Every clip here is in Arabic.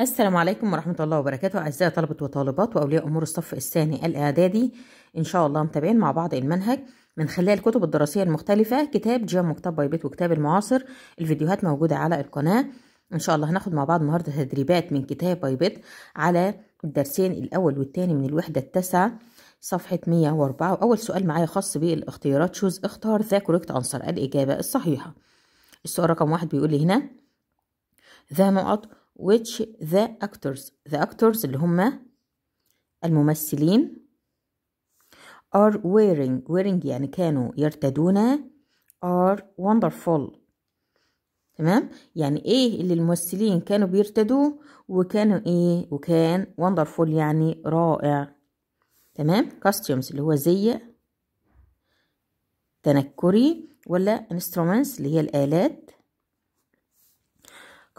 السلام عليكم ورحمة الله وبركاته أعزائي طلبة وطالبات وأولياء أمور الصف الثاني الإعدادي إن شاء الله متابعين مع بعض المنهج من خلال الكتب الدراسية المختلفة كتاب جيم وكتاب باي بيت وكتاب المعاصر الفيديوهات موجودة على القناة إن شاء الله هناخد مع بعض النهاردة تدريبات من كتاب باي بيت على الدرسين الأول والثاني من الوحدة التاسعة صفحة 104 وأول سؤال معايا خاص بالاختيارات شوز اختار ذا كوريكت أنصر الإجابة الصحيحة السؤال رقم واحد بيقول لي هنا ذا نقط which the actors the actors اللي هم الممثلين are wearing wearing يعني كانوا يرتدون are wonderful تمام يعني ايه اللي الممثلين كانوا بيرتدوه وكانوا ايه وكان wonderful يعني رائع تمام costumes اللي هو زي تنكري ولا instruments اللي هي الآلات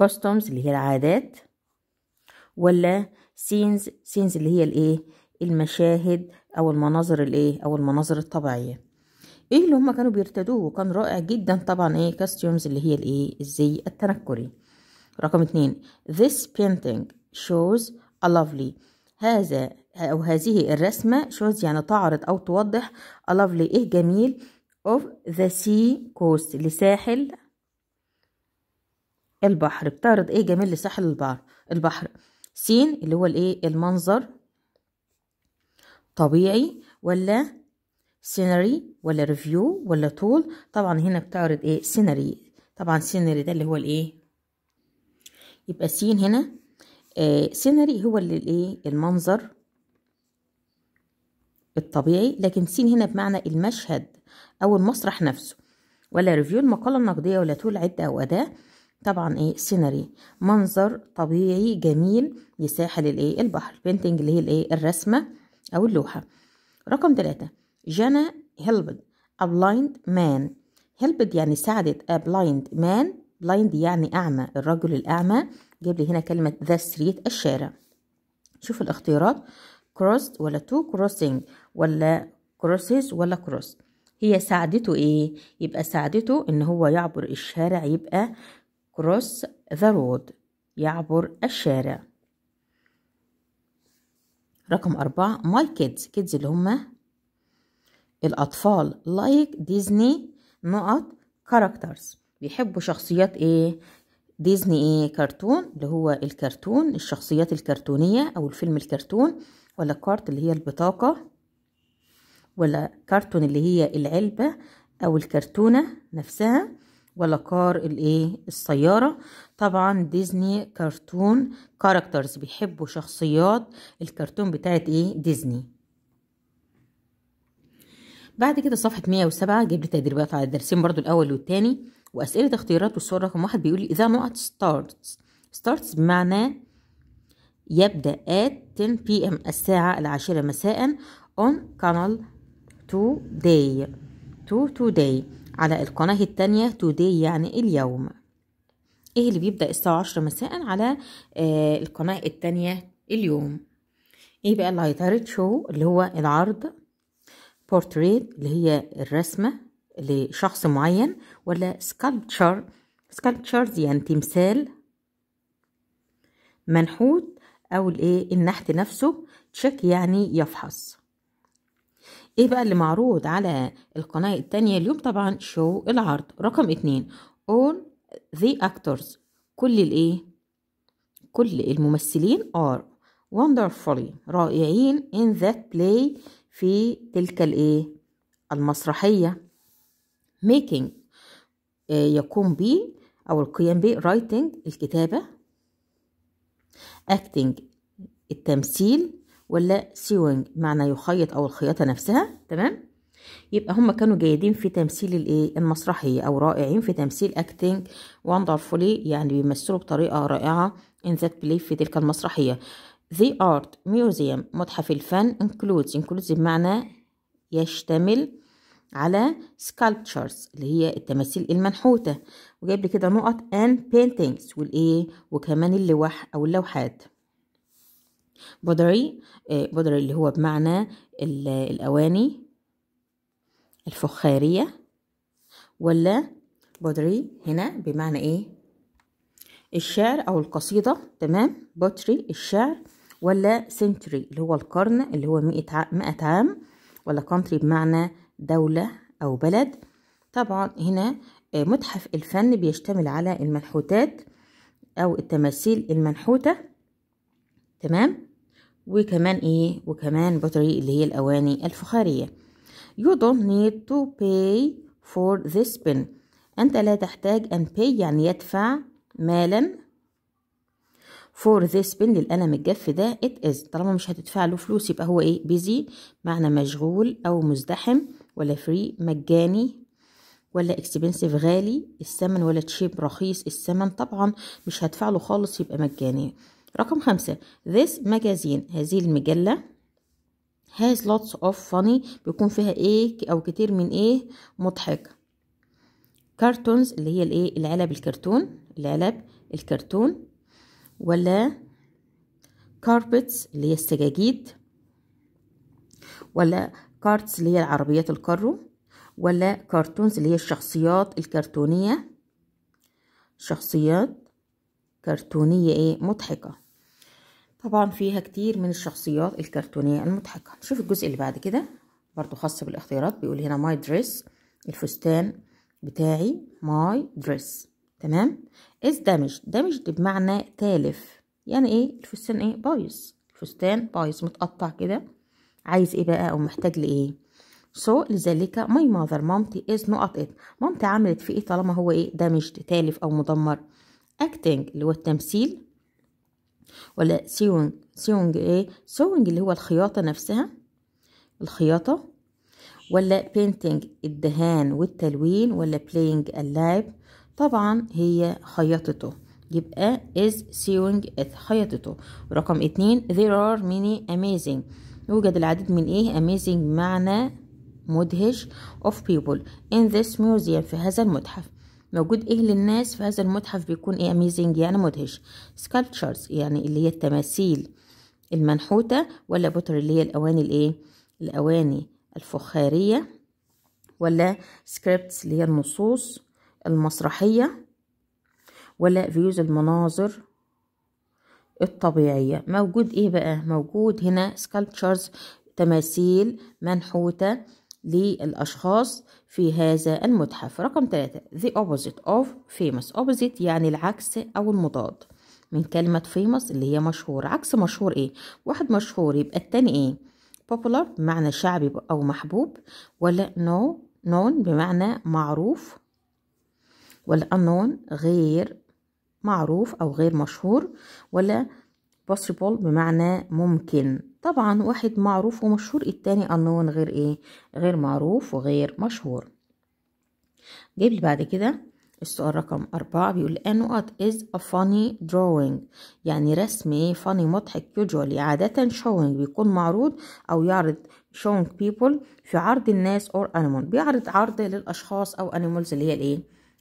customs اللي هي العادات ولا scenes scenes اللي هي الايه المشاهد او المناظر الايه او المناظر الطبيعيه ايه اللي هم كانوا بيرتدوه وكان رائع جدا طبعا ايه كاستيومز اللي هي الايه الزي التنكري رقم اتنين this painting shows a lovely هذا او هذه الرسمة shows يعني تعرض او توضح a lovely ايه جميل of the sea coast لساحل البحر بتعرض ايه جميل لساحل البحر البحر س اللي هو الايه المنظر طبيعي ولا سيناري ولا ريفيو ولا طول طبعا هنا بتعرض ايه سيناري طبعا سيناري ده اللي هو الايه يبقى س هنا آه سيناري هو اللي الايه المنظر الطبيعي لكن س هنا بمعنى المشهد او المسرح نفسه ولا ريفيو المقالة النقدية ولا طول عدة أو أداة طبعا ايه سيناري منظر طبيعي جميل لساحل الايه البحر بينتنج اللي هي الايه الرسمه او اللوحه رقم ثلاثة جانا هيلبد a blind man هيلبد يعني ساعدت a blind man blind يعني أعمى الرجل الأعمى جاب لي هنا كلمة ذا street الشارع شوف الاختيارات crossed ولا تو crossing ولا crosses ولا كروس هي ساعدته ايه يبقى ساعدته ان هو يعبر الشارع يبقى cross the road يعبر الشارع رقم أربعة my kids kids اللي هما الأطفال like ديزني نقط characters بيحبوا شخصيات إيه ديزني إيه كرتون اللي هو الكرتون الشخصيات الكرتونية أو الفيلم الكرتون ولا كارت اللي هي البطاقة ولا كرتون اللي هي العلبة أو الكرتونة نفسها ولا كار الايه السيارة طبعا ديزني كرتون كاركترز بيحبوا شخصيات الكرتون بتاعت ايه ديزني بعد كده صفحة 107 جيب لي تدريبات على الدرسين برضو الاول والتاني واسئلة اختيارات والسؤال رقم واحد بيقول لي اذا نقط ستارتس ستارتس بمعنى يبدأ at 10 pm الساعة العاشرة مساء on canal today to today على القناة التانية توداي يعني اليوم ايه اللي بيبدأ الساعة عشرة مساء على آه القناة التانية اليوم ايه بقى اللي هيتعرض شو اللي هو العرض بورتريت اللي هي الرسمة لشخص معين ولا سكالبتشر سكالبتشرز يعني تمثال منحوت او الايه النحت نفسه تشيك يعني يفحص ايه بقى اللي معروض على القناة التانية اليوم طبعا شو العرض رقم اتنين all the actors كل الايه كل الممثلين are wonderfully رائعين in that play في تلك الايه المسرحية making آه، يقوم به او القيام به writing الكتابة acting التمثيل ولا سيوينج معنى يخيط أو الخياطة نفسها تمام يبقى هم كانوا جيدين في تمثيل الايه المسرحيه او رائعين في تمثيل اكتنج واندرفولي يعني بيمثلوا بطريقه رائعه ان ذات بلاي في تلك المسرحيه The Art Museum متحف الفن includes includes بمعنى يشتمل على sculptures اللي هي التماثيل المنحوتة وجايب لي كده نقط and paintings والإيه وكمان اللوح أو اللوحات بودري آه، بودري اللي هو بمعنى الأواني الفخارية ولا بودري هنا بمعنى إيه الشعر أو القصيدة تمام بوتري الشعر ولا سنتري اللي هو القرن اللي هو مئة عام ولا كونتري بمعنى دولة أو بلد طبعا هنا آه، متحف الفن بيشتمل على المنحوتات أو التماثيل المنحوتة تمام وكمان ايه وكمان بطري اللي هي الاواني الفخاريه you don't need to pay for this pen انت لا تحتاج ان pay يعني يدفع مالا for this pen للقلم الجاف ده it is طالما مش هتدفع له فلوس يبقى هو ايه busy معنى مشغول او مزدحم ولا free مجاني ولا اكسبنسيف غالي الثمن ولا تشيب رخيص الثمن طبعا مش هدفع له خالص يبقى مجاني رقم خمسة this magazine هذه المجلة has lots of funny بيكون فيها ايه او كتير من ايه مضحك كارتونز اللي هي الايه العلب الكرتون العلب الكرتون ولا كاربتس اللي هي السجاجيد ولا كارتس اللي هي العربيات الكرو ولا كارتونز اللي هي الشخصيات الكرتونية شخصيات كرتونية ايه مضحكة طبعا فيها كتير من الشخصيات الكرتونية المضحكة نشوف الجزء اللي بعد كده برضو خاص بالاختيارات بيقول هنا ماي دريس الفستان بتاعي ماي دريس تمام از دامج دامج بمعنى تالف يعني ايه الفستان ايه بايظ الفستان بايظ متقطع كده عايز ايه بقى او محتاج لايه سو so, لذلك ماي ماذر مامتي از نقط ات مامتي عملت في ايه طالما هو ايه دامج تالف او مدمر اكتنج اللي هو التمثيل ولا سيونج سيونج ايه سيونج اللي هو الخياطة نفسها الخياطة ولا بينتينج الدهان والتلوين ولا بلاينج اللعب طبعا هي خياطته يبقى is sewing it خياطته رقم اتنين there are many amazing يوجد العديد من ايه amazing معنى مدهش of people in this museum في هذا المتحف موجود ايه للناس في هذا المتحف بيكون ايه اميزنج يعني مدهش سكالتشرز يعني اللي هي التماثيل المنحوتة ولا بوتر اللي هي الاواني الايه الاواني الفخارية ولا سكريبتس اللي هي النصوص المسرحية ولا فيوز المناظر الطبيعية موجود ايه بقى موجود هنا سكالتشرز تماثيل منحوتة للأشخاص في هذا المتحف رقم 3 the opposite of famous opposite يعني العكس أو المضاد من كلمة famous اللي هي مشهور عكس مشهور ايه واحد مشهور يبقى التاني ايه popular بمعنى شعبي أو محبوب ولا no known بمعنى معروف ولا unknown غير معروف أو غير مشهور ولا possible بمعنى ممكن طبعا واحد معروف ومشهور التاني unknown غير ايه غير معروف وغير مشهور جيب لي بعد كده السؤال رقم أربعة بيقول ان وات از ا فاني drawing يعني رسم ايه فاني مضحك يوجوالي يعني عادة شوينج بيكون معروض أو يعرض شوينج بيبل في عرض الناس اور انيمال بيعرض عرض للأشخاص أو انيمالز اللي هي الايه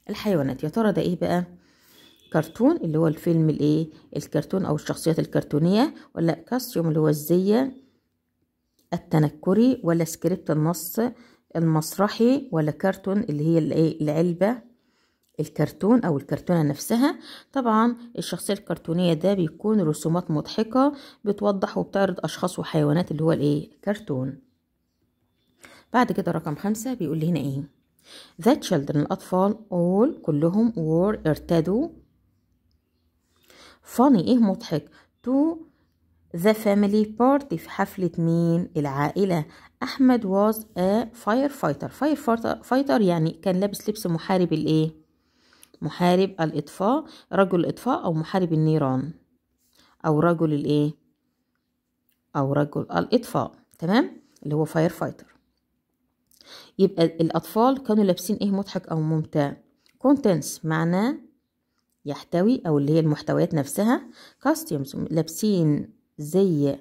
الحيوانات يا ترى ده ايه بقى كرتون اللي هو الفيلم الايه الكرتون او الشخصيات الكرتونيه ولا كاستيوم اللي هو الزي التنكري ولا سكريبت النص المسرحي ولا كرتون اللي هي الايه العلبه الكرتون او الكرتونه نفسها طبعا الشخصيه الكرتونيه ده بيكون رسومات مضحكه بتوضح وبتعرض اشخاص وحيوانات اللي هو الايه كرتون بعد كده رقم خمسة بيقول لي هنا ايه The children الأطفال all كلهم were ارتدوا فاني ايه مضحك تو ذا فاميلي بارتي في حفلة مين العائلة أحمد واز ا فاير فايتر فاير فايتر يعني كان لابس لبس محارب الايه محارب الإطفاء رجل الإطفاء أو محارب النيران أو رجل الايه أو رجل الإطفاء تمام اللي هو فاير فايتر يبقى الأطفال كانوا لابسين ايه مضحك أو ممتع كونتنس معناه يحتوي او اللي هي المحتويات نفسها كاستيومز لابسين زي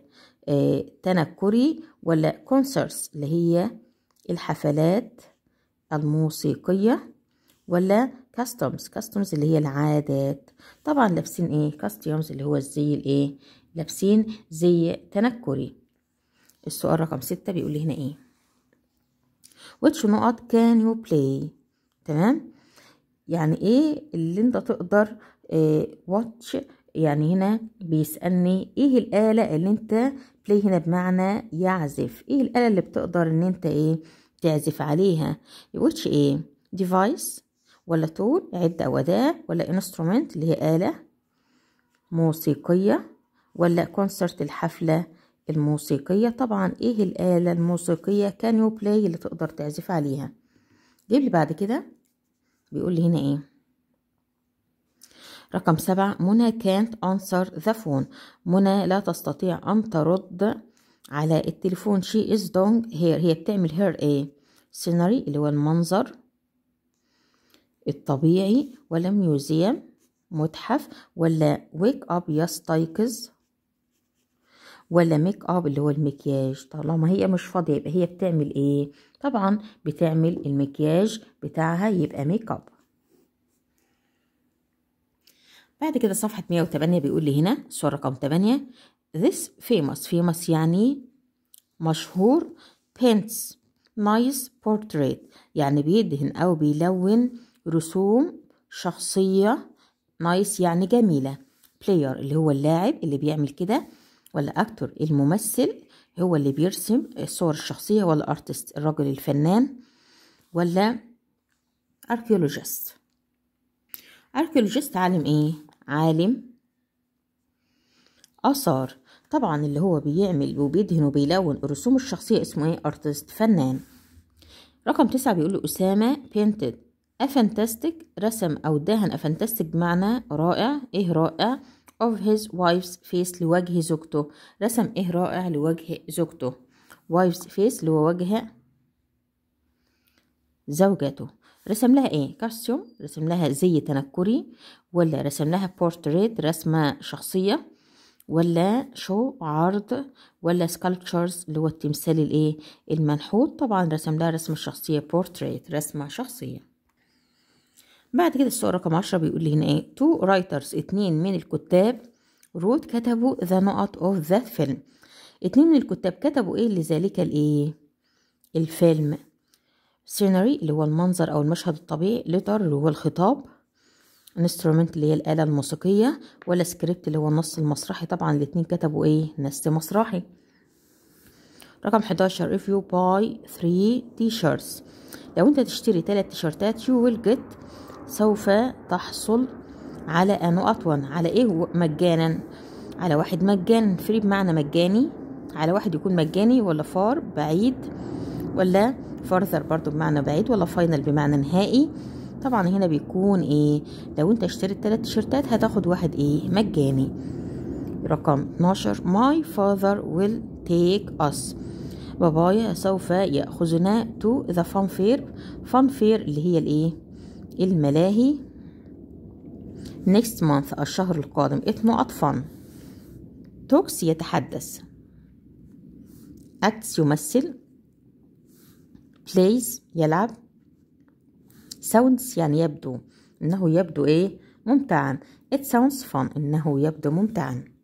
آه، تنكري ولا كونسرتس اللي هي الحفلات الموسيقية ولا كاستومز كاستومز اللي هي العادات طبعا لابسين ايه كاستيومز اللي هو الزي الايه لابسين زي تنكري السؤال رقم ستة بيقول لي هنا ايه واتش نقط كان يو بلاي تمام يعني ايه اللي انت تقدر واتش آه، يعني هنا بيسألني ايه الآلة اللي انت بلاي هنا بمعنى يعزف ايه الآلة اللي بتقدر ان انت ايه تعزف عليها واتش ايه ديفايس ولا تول عدة واداة ولا انسترومنت اللي هي آلة موسيقية ولا كونسرت الحفلة الموسيقية طبعا ايه الآلة الموسيقية كان يو بلاي اللي تقدر تعزف عليها جيب لي بعد كده بيقول لي هنا ايه رقم سبعة منى كانت انسر ذا فون منى لا تستطيع أن ترد على التليفون شي از دونج here هي بتعمل هير ايه سيناري اللي هو المنظر الطبيعي ولا ميوزيوم متحف ولا ويك اب يستيقظ ولا ميك اب اللي هو المكياج طالما هي مش فاضيه يبقى هي بتعمل ايه طبعا بتعمل المكياج بتاعها يبقى ميك اب بعد كده صفحة 108 بيقول لي هنا صورة رقم 8 this famous famous يعني مشهور paints nice portrait يعني بيدهن أو بيلون رسوم شخصية نايس nice يعني جميلة player اللي هو اللاعب اللي بيعمل كده ولا أكتر الممثل هو اللي بيرسم الصور الشخصية ولا أرتست الرجل الفنان ولا اركيولوجيست اركيولوجيست عالم ايه عالم اثار طبعا اللي هو بيعمل وبيدهن وبيلون الرسوم الشخصية اسمه ايه ارتست فنان رقم تسعة بيقول له أسامة بينتد أفانتاستيك رسم أو دهن أفانتاستيك بمعنى رائع إيه رائع of his wife's face لوجه زوجته رسم إيه رائع لوجه زوجته wife's face اللي هو وجه زوجته رسم لها ايه كاستيوم رسم لها زي تنكري ولا رسم لها بورتريت رسمة شخصية ولا شو عرض ولا سكالتشرز اللي هو التمثال الايه المنحوت طبعا رسم لها رسمة شخصية بورتريت رسمة شخصية بعد كده السؤال رقم عشرة بيقول لي هنا ايه تو رايترز اتنين من الكتاب روت كتبوا ذا نقط اوف ذا فيلم اتنين من الكتاب كتبوا ايه لذلك الايه الفيلم سيناري اللي هو المنظر او المشهد الطبيعي لتر اللي هو الخطاب انسترومنت اللي هي الآلة الموسيقية ولا سكريبت اللي هو النص المسرحي طبعا الاتنين كتبوا ايه نص مسرحي رقم 11 if you buy 3 t-shirts لو انت تشتري 3 تيشرتات you will get سوف تحصل على انو اطول على ايه مجانا على واحد مجانا فري بمعنى مجاني على واحد يكون مجاني ولا فار بعيد ولا فارذر برضو بمعنى بعيد ولا فاينل بمعنى نهائي طبعا هنا بيكون ايه لو انت اشتريت تلات تيشيرتات هتاخد واحد ايه مجاني رقم 12 my father will take us بابايا سوف يأخذنا to the fun fair fun fair اللي هي الايه الملاهي next month الشهر القادم اسمه أطفال توكس يتحدث acts يمثل plays يلعب sounds يعني يبدو انه يبدو ايه ممتعا it sounds fun انه يبدو ممتعا